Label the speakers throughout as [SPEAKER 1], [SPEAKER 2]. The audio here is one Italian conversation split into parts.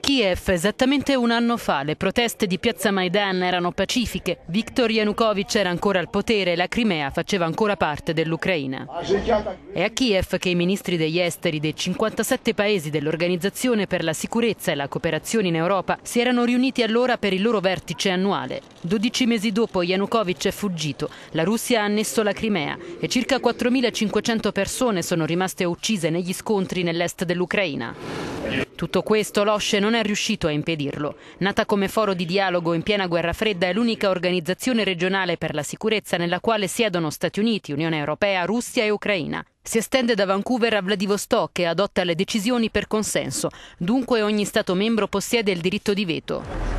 [SPEAKER 1] Kiev, esattamente un anno fa, le proteste di piazza Maidan erano pacifiche, Viktor Yanukovych era ancora al potere e la Crimea faceva ancora parte dell'Ucraina. È a Kiev che i ministri degli esteri dei 57 paesi dell'Organizzazione per la sicurezza e la cooperazione in Europa si erano riuniti allora per il loro vertice annuale. 12 mesi dopo Yanukovych è fuggito, la Russia ha annesso la Crimea e circa 4.500 persone sono rimaste uccise negli scontri nell'est dell'Ucraina. Tutto questo l'OSCE non è riuscito a impedirlo. Nata come foro di dialogo in piena guerra fredda, è l'unica organizzazione regionale per la sicurezza nella quale siedono Stati Uniti, Unione Europea, Russia e Ucraina. Si estende da Vancouver a Vladivostok e adotta le decisioni per consenso. Dunque ogni Stato membro possiede il diritto di veto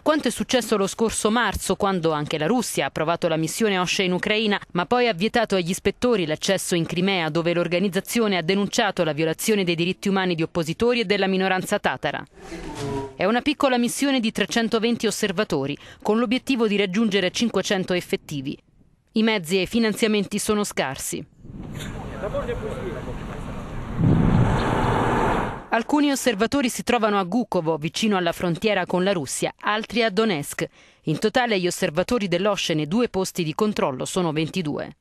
[SPEAKER 1] quanto è successo lo scorso marzo, quando anche la Russia ha approvato la missione OSCE in Ucraina, ma poi ha vietato agli ispettori l'accesso in Crimea, dove l'organizzazione ha denunciato la violazione dei diritti umani di oppositori e della minoranza tatara. È una piccola missione di 320 osservatori, con l'obiettivo di raggiungere 500 effettivi. I mezzi e i finanziamenti sono scarsi. Alcuni osservatori si trovano a Gukovo, vicino alla frontiera con la Russia, altri a Donetsk. In totale gli osservatori dell'OSCE nei due posti di controllo sono 22.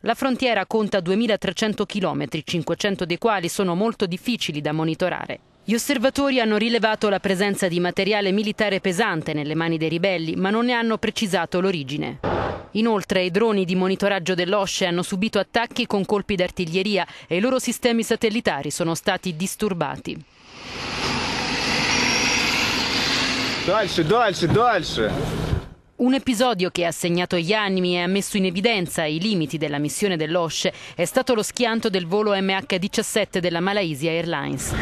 [SPEAKER 1] La frontiera conta 2.300 km, 500 dei quali sono molto difficili da monitorare. Gli osservatori hanno rilevato la presenza di materiale militare pesante nelle mani dei ribelli, ma non ne hanno precisato l'origine. Inoltre i droni di monitoraggio dell'OSCE hanno subito attacchi con colpi d'artiglieria e i loro sistemi satellitari sono stati disturbati. Дальше, дальше, дальше. Un episodio che ha segnato gli animi e ha messo in evidenza i limiti della missione dell'OSCE è stato lo schianto del volo MH17 della Malaysia Airlines.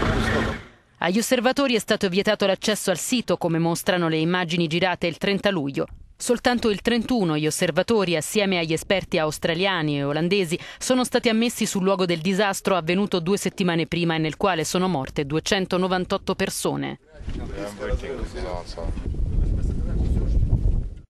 [SPEAKER 1] Agli osservatori è stato vietato l'accesso al sito, come mostrano le immagini girate il 30 luglio. Soltanto il 31 gli osservatori, assieme agli esperti australiani e olandesi, sono stati ammessi sul luogo del disastro avvenuto due settimane prima e nel quale sono morte 298 persone.